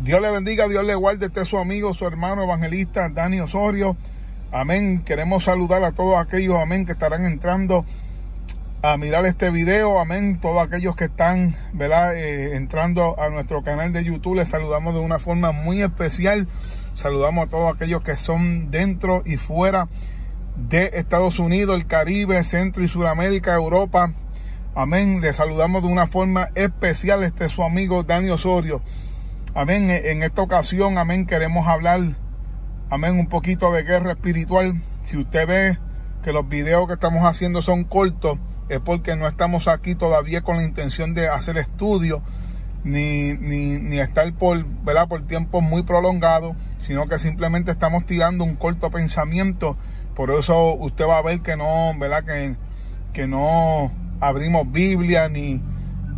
Dios le bendiga, Dios le guarde. Este su amigo, su hermano evangelista Dani Osorio. Amén. Queremos saludar a todos aquellos, amén, que estarán entrando a mirar este video. Amén. Todos aquellos que están, ¿verdad? Eh, entrando a nuestro canal de YouTube, les saludamos de una forma muy especial. Saludamos a todos aquellos que son dentro y fuera de Estados Unidos, el Caribe, Centro y Sudamérica, Europa. Amén. Les saludamos de una forma especial. Este es su amigo Dani Osorio. Amén. E, en esta ocasión, amén, queremos hablar, amén, un poquito de guerra espiritual. Si usted ve que los videos que estamos haciendo son cortos, es porque no estamos aquí todavía con la intención de hacer estudio, ni, ni, ni, estar por, ¿verdad? por tiempos muy prolongados, sino que simplemente estamos tirando un corto pensamiento. Por eso usted va a ver que no, ¿verdad? Que, que no abrimos Biblia ni,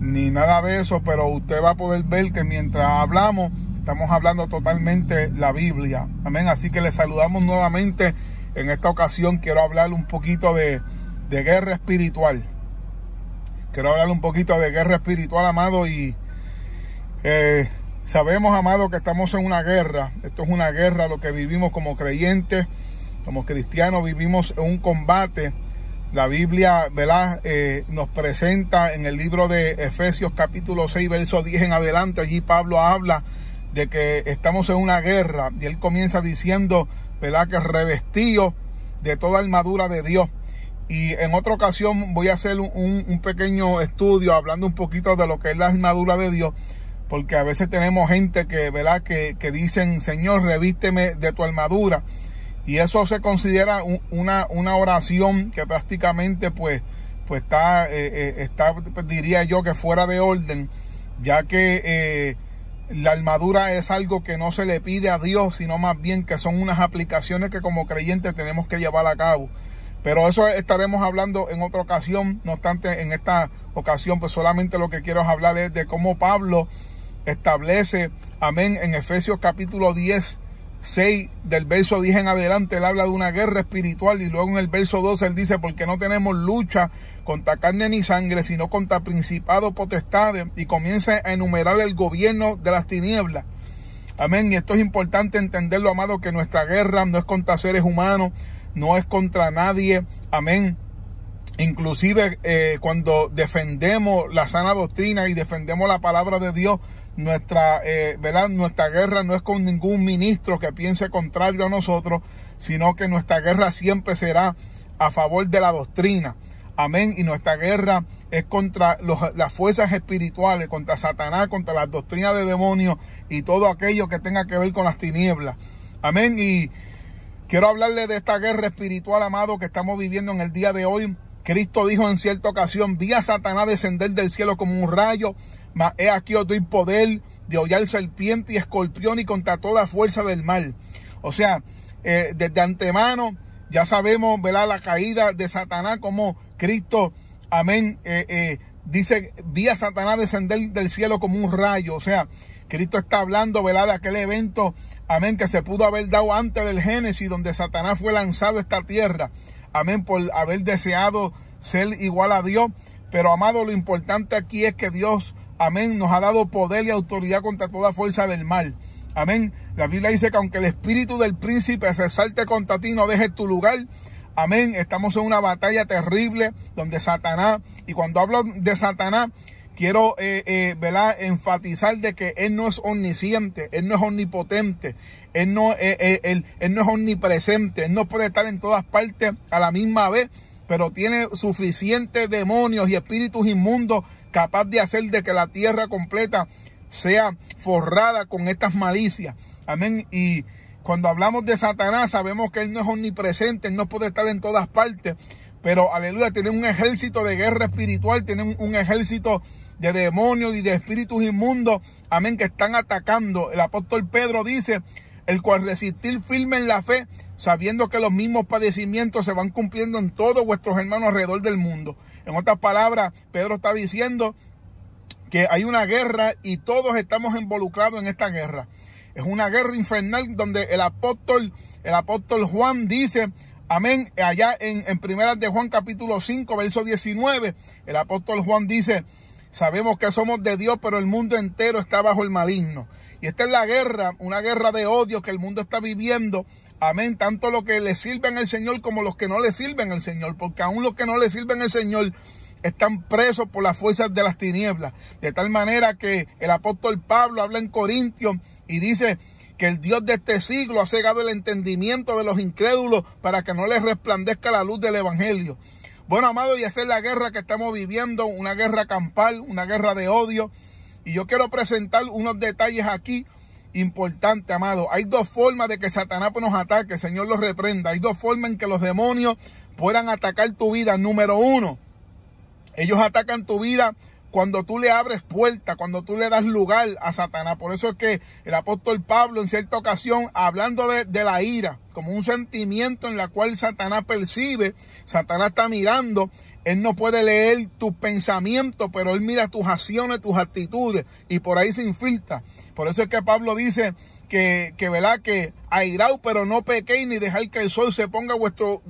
ni nada de eso, pero usted va a poder ver que mientras hablamos, estamos hablando totalmente la Biblia. Amén. Así que le saludamos nuevamente. En esta ocasión quiero hablar un poquito de, guerra espiritual. Quiero hablar un poquito de guerra espiritual, amado, y eh, sabemos, amado, que estamos en una guerra. Esto es una guerra, lo que vivimos como creyentes, como cristianos, vivimos en un combate la Biblia, ¿verdad? Eh, nos presenta en el libro de Efesios capítulo 6, verso 10 en adelante, allí Pablo habla de que estamos en una guerra y él comienza diciendo, ¿verdad? Que revestido de toda armadura de Dios. Y en otra ocasión voy a hacer un, pequeño estudio hablando un poquito de lo que es la armadura de Dios, porque a veces tenemos gente que, ¿verdad? Que, que dicen, Señor, revísteme de tu armadura. Y eso se considera una, una, oración que prácticamente pues, pues está, eh, eh, está, pues, diría yo que fuera de orden, ya que eh, la armadura es algo que no se le pide a Dios, sino más bien que son unas aplicaciones que como creyentes tenemos que llevar a cabo. Pero eso estaremos hablando en otra ocasión. No obstante, en esta ocasión, pues solamente lo que quiero hablar es de cómo Pablo establece, amén, en Efesios capítulo 10, 6, del verso 10 en adelante, él habla de una guerra espiritual y luego en el verso 12 él dice, porque no tenemos lucha contra carne ni sangre, sino contra principados, potestades, y comienza a enumerar el gobierno de las tinieblas. Amén, y esto es importante entenderlo, amado, que nuestra guerra no es contra seres humanos, no es contra nadie, amén, Inclusive eh, cuando defendemos la sana doctrina y defendemos la palabra de Dios, nuestra, eh, nuestra guerra no es con ningún ministro que piense contrario a nosotros, sino que nuestra guerra siempre será a favor de la doctrina. Amén. Y nuestra guerra es contra las fuerzas espirituales, contra Satanás, contra las doctrinas de demonios y todo aquello que tenga que ver con las tinieblas. Amén. Y quiero hablarle de esta guerra espiritual, amado, que estamos viviendo en el día de hoy Cristo dijo en cierta ocasión, vi a Satanás descender del cielo como un rayo, mas he aquí otro doy poder de hollar serpiente y escorpión y contra toda fuerza del mal. O sea, eh, desde antemano ya sabemos, ¿verdad? La caída de Satanás como Cristo, amén, eh, eh, dice, vi a Satanás descender del cielo como un rayo. O sea, Cristo está hablando, ¿verdad? De aquel evento, amén, que se pudo haber dado antes del Génesis, donde Satanás fue lanzado a esta tierra. Amén, por haber deseado ser igual a Dios. Pero amado, lo importante aquí es que Dios, amén, nos ha dado poder y autoridad contra toda fuerza del mal. Amén. La Biblia dice que aunque el espíritu del príncipe se salte contra ti, no dejes tu lugar. Amén. Estamos en una batalla terrible donde Satanás, y cuando hablo de Satanás, quiero eh, eh, enfatizar de que Él no es omnisciente, Él no es omnipotente, él no, eh, él no es omnipresente, Él no puede estar en todas partes a la misma vez, pero tiene suficientes demonios y espíritus inmundos capaz de hacer de que la tierra completa sea forrada con estas malicias. Amén. Y cuando hablamos de Satanás, sabemos que Él no es omnipresente, Él no puede estar en todas partes, pero aleluya, tienen un ejército de guerra espiritual, tienen un ejército de demonios y de espíritus inmundos, amén, que están atacando. El apóstol Pedro dice, el cual resistir firme en la fe, sabiendo que los mismos padecimientos se van cumpliendo en todos vuestros hermanos alrededor del mundo. En otras palabras, Pedro está diciendo que hay una guerra y todos estamos involucrados en esta guerra. Es una guerra infernal donde el apóstol, el apóstol Juan dice, Amén. Allá en, en Primera de Juan capítulo 5, verso 19, el apóstol Juan dice, sabemos que somos de Dios, pero el mundo entero está bajo el maligno. Y esta es la guerra, una guerra de odio que el mundo está viviendo. Amén. Tanto los que le sirven al Señor como los que no le sirven al Señor. Porque aún los que no le sirven al Señor están presos por las fuerzas de las tinieblas. De tal manera que el apóstol Pablo habla en Corintios y dice, que el Dios de este siglo ha cegado el entendimiento de los incrédulos para que no les resplandezca la luz del Evangelio. Bueno, amado, y esa es la guerra que estamos viviendo, una guerra campal, una guerra de odio. Y yo quiero presentar unos detalles aquí importantes, amado. Hay dos formas de que Satanás nos ataque, Señor los reprenda. Hay dos formas en que los demonios puedan atacar tu vida. Número uno, ellos atacan tu vida cuando tú le abres puerta, cuando tú le das lugar a Satanás. Por eso es que el apóstol Pablo en cierta ocasión, hablando de, la ira, como un sentimiento en la cual Satanás percibe, Satanás está mirando él no puede leer tus pensamientos, pero él mira tus acciones, tus actitudes, y por ahí se infiltra. Por eso es que Pablo dice que, que ¿verdad? Que airaos, pero no pequéis, ni dejar que el sol se ponga vuestro,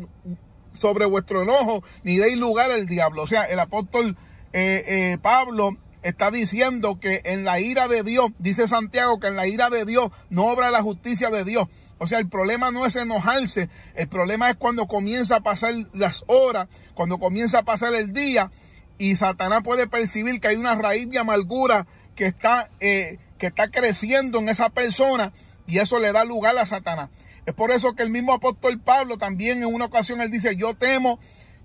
sobre vuestro enojo, ni deis lugar al diablo. O sea, el apóstol eh, eh, Pablo está diciendo que en la ira de Dios, dice Santiago que en la ira de Dios no obra la justicia de Dios. O sea, el problema no es enojarse, el problema es cuando comienza a pasar las horas, cuando comienza a pasar el día y Satanás puede percibir que hay una raíz de amargura que está, eh, que está creciendo en esa persona y eso le da lugar a Satanás. Es por eso que el mismo apóstol Pablo también en una ocasión él dice, yo temo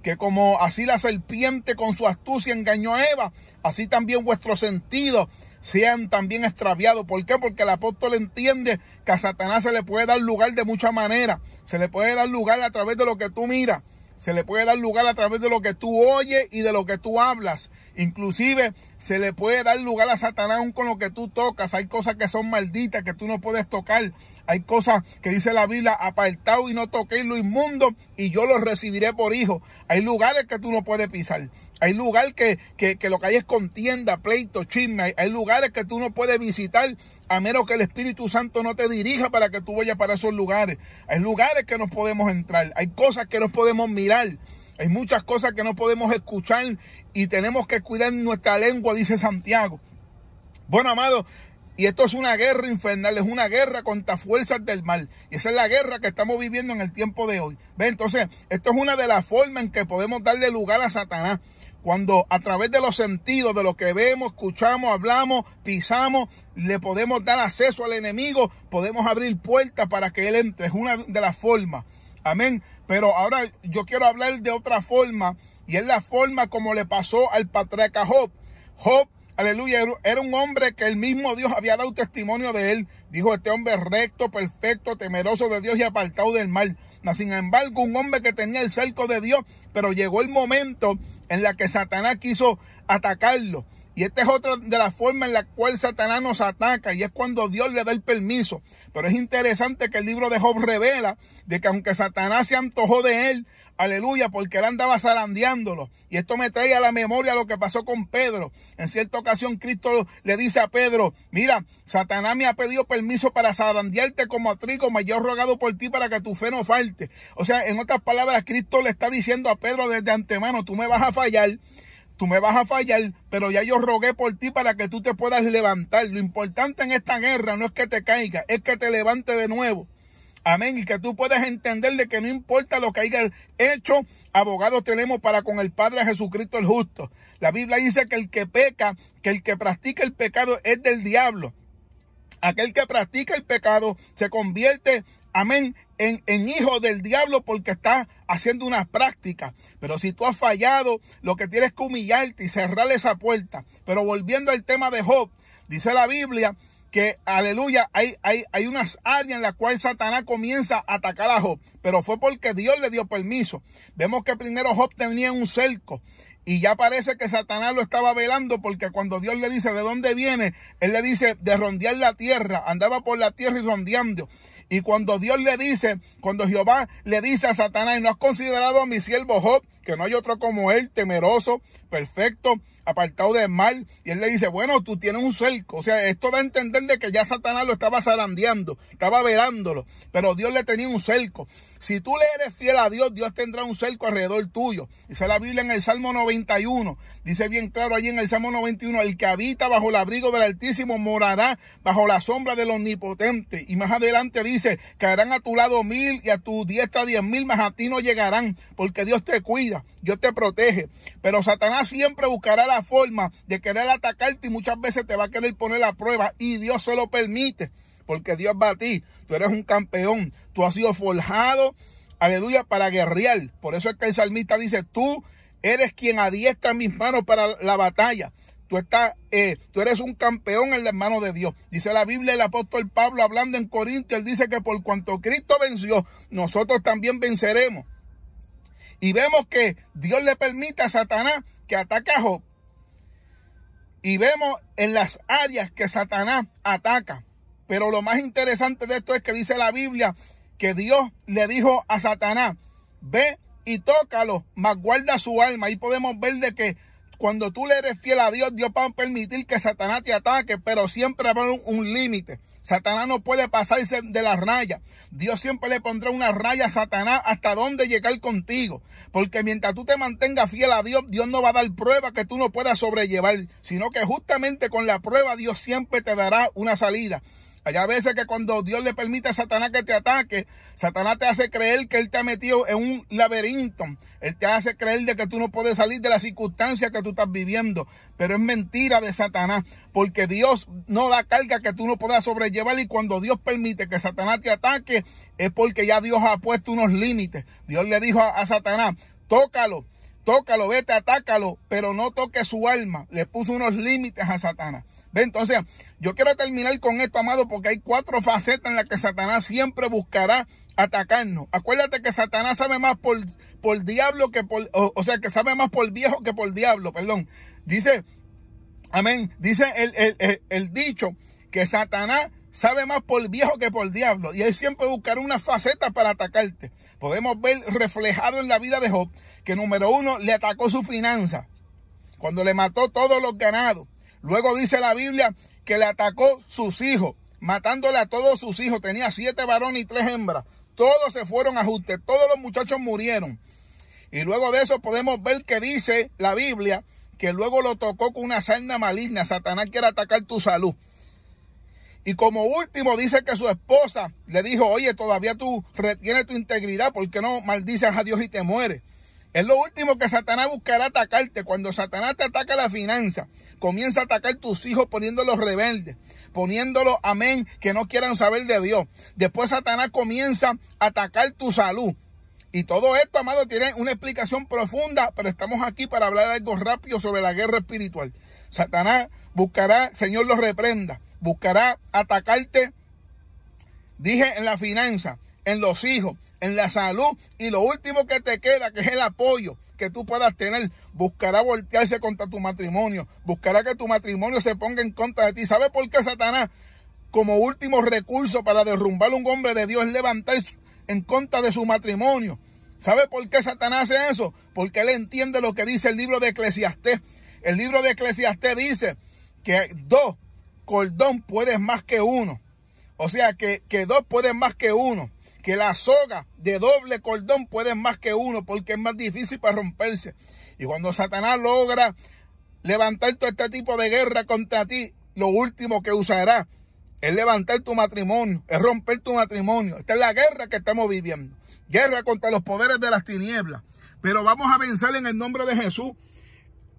que como así la serpiente con su astucia engañó a Eva, así también vuestros sentidos sean también extraviados. ¿Por qué? Porque el apóstol entiende que a Satanás se le puede dar lugar de mucha manera. Se le puede dar lugar a través de lo que tú miras se le puede dar lugar a través de lo que tú oyes y de lo que tú hablas. Inclusive se le puede dar lugar a Satanás con lo que tú tocas. Hay cosas que son malditas que tú no puedes tocar. Hay cosas que dice la Biblia, apartado y no toquéis lo inmundo y yo los recibiré por hijo. Hay lugares que tú no puedes pisar. Hay lugares que, que, que, lo que hay es contienda, pleito, chisme. Hay, lugares que tú no puedes visitar a menos que el Espíritu Santo no te dirija para que tú vayas para esos lugares. Hay lugares que no podemos entrar. Hay cosas que no podemos mirar. Hay muchas cosas que no podemos escuchar y tenemos que cuidar nuestra lengua, dice Santiago. Bueno, amado, y esto es una guerra infernal, es una guerra contra fuerzas del mal. Y esa es la guerra que estamos viviendo en el tiempo de hoy. Entonces, esto es una de las formas en que podemos darle lugar a Satanás. Cuando a través de los sentidos, de lo que vemos, escuchamos, hablamos, pisamos, le podemos dar acceso al enemigo, podemos abrir puertas para que él entre. Es una de las formas. Amén. Pero ahora yo quiero hablar de otra forma y es la forma como le pasó al patriarca Job. Job, aleluya, era un hombre que el mismo Dios había dado testimonio de él. Dijo, este hombre recto, perfecto, temeroso de Dios y apartado del mal sin embargo, un hombre que tenía el cerco de Dios, pero llegó el momento en la que Satanás quiso atacarlo. Y esta es otra de las formas en la cual Satanás nos ataca y es cuando Dios le da el permiso. Pero es interesante que el libro de Job revela de que aunque Satanás se antojó de él, Aleluya, porque él andaba zarandeándolo. Y esto me trae a la memoria lo que pasó con Pedro. En cierta ocasión Cristo le dice a Pedro, mira, Satanás me ha pedido permiso para zarandearte como a trigo, mas yo he rogado por ti para que tu fe no falte. O sea, en otras palabras, Cristo le está diciendo a Pedro desde antemano, tú me vas a fallar tú me vas a fallar, pero ya yo rogué por ti para que tú te puedas levantar. Lo importante en esta guerra no es que te caiga, es que te levante de nuevo. Amén. Y que tú puedas entender de que no importa lo que haya hecho, abogado tenemos para con el Padre Jesucristo el justo. La Biblia dice que el que peca, que el que practica el pecado es del diablo. Aquel que practica el pecado se convierte, amén, en, en, hijo del diablo porque está haciendo una práctica. Pero si tú has fallado, lo que tienes que humillarte y cerrar esa puerta. Pero volviendo al tema de Job, dice la Biblia que, aleluya, hay, hay, hay unas áreas en las cuales Satanás comienza a atacar a Job, pero fue porque Dios le dio permiso. Vemos que primero Job tenía un cerco y ya parece que Satanás lo estaba velando porque cuando Dios le dice de dónde viene, él le dice de rondear la tierra, andaba por la tierra y rondeando. Y cuando Dios le dice, cuando Jehová le dice a Satanás, no has considerado a mi siervo Job, que no hay otro como él, temeroso, perfecto, apartado de mal. Y él le dice, bueno, tú tienes un cerco. O sea, esto da a entender de que ya Satanás lo estaba zarandeando, estaba velándolo, pero Dios le tenía un cerco. Si tú le eres fiel a Dios, Dios tendrá un cerco alrededor tuyo. Dice la Biblia en el Salmo 91, dice bien claro allí en el Salmo 91, el que habita bajo el abrigo del Altísimo morará bajo la sombra del Omnipotente. Y más adelante dice, caerán a tu lado mil y a tu diestra diez mil, más a ti no llegarán, porque Dios te cuida, Dios te protege. Pero Satanás siempre buscará la forma de querer atacarte y muchas veces te va a querer poner a prueba y Dios se lo permite, porque Dios va a ti, tú eres un campeón, tú has sido forjado, aleluya, para guerrear. Por eso es que el salmista dice, tú eres quien adiestra mis manos para la batalla. Tú, estás, eh, tú eres un campeón en la manos de Dios. Dice la Biblia, el apóstol Pablo hablando en Corintios, él dice que por cuanto Cristo venció, nosotros también venceremos. Y vemos que Dios le permite a Satanás que ataca a Job y vemos en las áreas que Satanás ataca. Pero lo más interesante de esto es que dice la Biblia que Dios le dijo a Satanás, ve y tócalo, mas guarda su alma. Ahí podemos ver de que cuando tú le eres fiel a Dios, Dios va a permitir que Satanás te ataque, pero siempre habrá un, límite. Satanás no puede pasarse de la raya. Dios siempre le pondrá una raya a Satanás hasta dónde llegar contigo. Porque mientras tú te mantengas fiel a Dios, Dios no va a dar prueba que tú no puedas sobrellevar, sino que justamente con la prueba Dios siempre te dará una salida. Hay veces que cuando Dios le permite a Satanás que te ataque, Satanás te hace creer que él te ha metido en un laberinto. Él te hace creer de que tú no puedes salir de las circunstancias que tú estás viviendo. Pero es mentira de Satanás, porque Dios no da carga que tú no puedas sobrellevar. Y cuando Dios permite que Satanás te ataque, es porque ya Dios ha puesto unos límites. Dios le dijo a, a Satanás, tócalo tócalo, vete, atácalo, pero no toque su alma. Le puso unos límites a Satanás. Entonces, yo quiero terminar con esto, amado, porque hay cuatro facetas en las que Satanás siempre buscará atacarnos. Acuérdate que Satanás sabe más por, por diablo que por, o, sea, que sabe más por viejo que por diablo, perdón. Dice, amén, dice el, dicho que Satanás sabe más por viejo que por diablo. Y él siempre buscará una faceta para atacarte. Podemos ver reflejado en la vida de Job que número uno le atacó su finanza. Cuando le mató todos los ganados. Luego dice la Biblia que le atacó sus hijos, matándole a todos sus hijos. Tenía siete varones y tres hembras. Todos se fueron a ajuste, todos los muchachos murieron. Y luego de eso podemos ver que dice la Biblia que luego lo tocó con una sarna maligna. Satanás quiere atacar tu salud. Y como último dice que su esposa le dijo, oye, todavía tú retienes tu integridad, ¿por qué no maldices a Dios y te mueres? Es lo último que Satanás buscará atacarte. Cuando Satanás te ataca la finanza, comienza a atacar tus hijos poniéndolos rebeldes, poniéndolos, amén, que no quieran saber de Dios. Después Satanás comienza a atacar tu salud. Y todo esto, amado, tiene una explicación profunda, pero estamos aquí para hablar algo rápido sobre la guerra espiritual. Satanás buscará, Señor lo reprenda, buscará atacarte, dije en la finanza, en los hijos, en la salud y lo último que te queda, que es el apoyo que tú puedas tener, buscará voltearse contra tu matrimonio, buscará que tu matrimonio se ponga en contra de ti. ¿Sabe por qué Satanás, como último recurso para derrumbar a un hombre de Dios, levantar en contra de su matrimonio? ¿Sabe por qué Satanás hace eso? Porque él entiende lo que dice el libro de Eclesiastés. El libro de Eclesiastés dice que dos cordón puedes más que uno. O sea, que, que dos pueden más que uno que la soga de doble cordón puede más que uno porque es más difícil para romperse. Y cuando Satanás logra levantar todo este tipo de guerra contra ti, lo último que usará es levantar tu matrimonio, es romper tu matrimonio. Esta es la guerra que estamos viviendo. Guerra contra los poderes de las tinieblas. Pero vamos a vencer en el nombre de Jesús.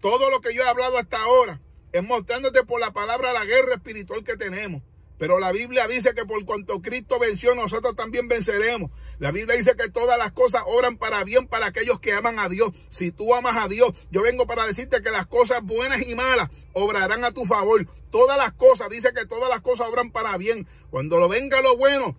Todo lo que yo he hablado hasta ahora es mostrándote por la palabra la guerra espiritual que tenemos. Pero la Biblia dice que por cuanto Cristo venció, nosotros también venceremos. La Biblia dice que todas las cosas obran para bien para aquellos que aman a Dios. Si tú amas a Dios, yo vengo para decirte que las cosas buenas y malas obrarán a tu favor. Todas las cosas, dice que todas las cosas obran para bien. Cuando lo venga lo bueno,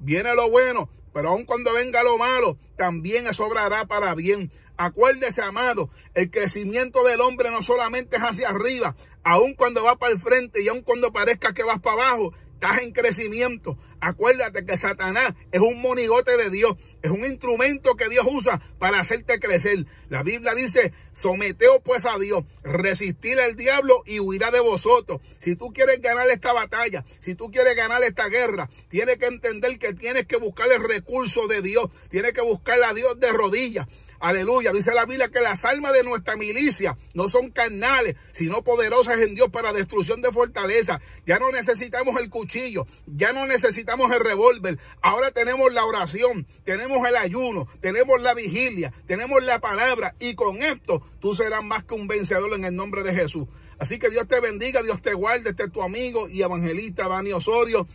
Viene lo bueno, pero aun cuando venga lo malo, también eso obrará para bien. Acuérdese, amado, el crecimiento del hombre no solamente es hacia arriba, aun cuando va para el frente y aun cuando parezca que vas para abajo, estás en crecimiento. Acuérdate que Satanás es un monigote de Dios, es un instrumento que Dios usa para hacerte crecer. La Biblia dice, someteos pues a Dios, resistir al diablo y huirá de vosotros. Si tú quieres ganar esta batalla, si tú quieres ganar esta guerra, tienes que entender que tienes que buscar el recurso de Dios, tienes que buscar a Dios de rodillas. Aleluya. Dice la Biblia que las almas de nuestra milicia no son carnales, sino poderosas en Dios para destrucción de fortaleza. Ya no necesitamos el cuchillo, ya no necesitamos el revólver, ahora tenemos la oración, tenemos el ayuno, tenemos la vigilia, tenemos la palabra y con esto tú serás más que un vencedor en el nombre de Jesús. Así que Dios te bendiga, Dios te guarde, este es tu amigo y evangelista Dani Osorio,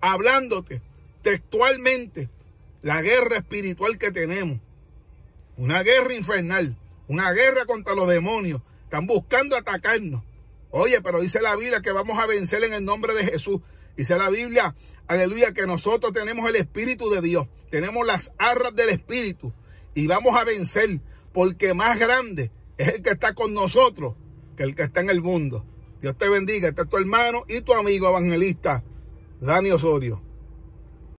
hablándote textualmente la guerra espiritual que tenemos. Una guerra infernal, una guerra contra los demonios. Están buscando atacarnos. Oye, pero dice la Biblia que vamos a vencer en el nombre de Jesús. Dice la Biblia, aleluya, que nosotros tenemos el Espíritu de Dios, tenemos las arras del Espíritu y vamos a vencer porque más grande es el que está con nosotros que el que está en el mundo. Dios te bendiga, este tu hermano y tu amigo evangelista, Dani Osorio.